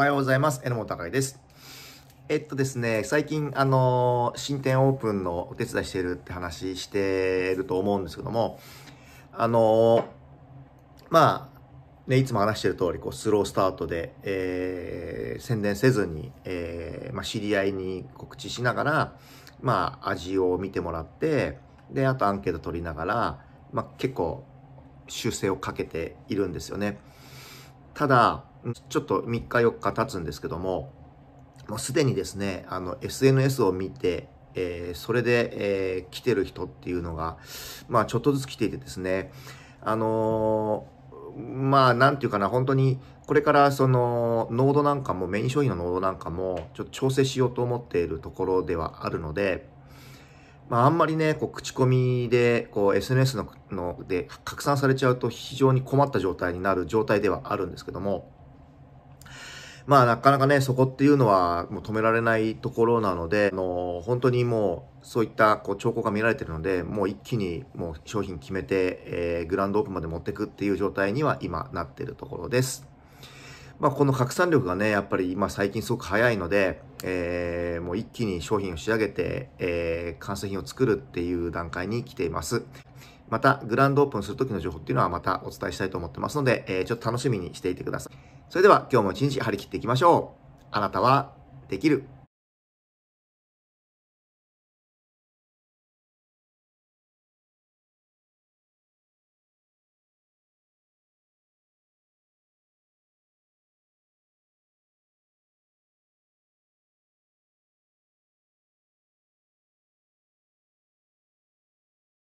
おはようございます。榎本隆です。えっとですね、最近、あの、新店オープンのお手伝いしてるって話してると思うんですけども、あの、まあ、ね、いつも話してる通り、こう、スロースタートで、えー、宣伝せずに、えー、まあ、知り合いに告知しながら、まあ、味を見てもらって、で、あとアンケート取りながら、まあ、結構、修正をかけているんですよね。ただ、ちょっと3日4日経つんですけども、もうすでにですね、あの、SNS を見て、えー、それで、えー、来てる人っていうのが、まあ、ちょっとずつ来ていてですね、あのー、まあ、なんていうかな、本当に、これからその、ノードなんかも、メイン商品のノードなんかも、ちょっと調整しようと思っているところではあるので、まあ、あんまりね、こう、口コミで、こう、SNS のので拡散されちゃうと非常に困った状態になる状態ではあるんですけども、まあ、なかなかね、そこっていうのはもう止められないところなので、あの、本当にもう、そういったこう兆候が見られてるので、もう一気にもう商品決めて、えー、グランドオープンまで持ってくっていう状態には今なってるところです。まあ、この拡散力がね、やっぱり今最近すごく早いので、えー、もう一気に商品を仕上げて、えー、完成品を作るっていう段階に来ています。また、グランドオープンするときの情報っていうのはまたお伝えしたいと思ってますので、えー、ちょっと楽しみにしていてください。それでは今日も一日張り切っていきましょう。あなたはできる。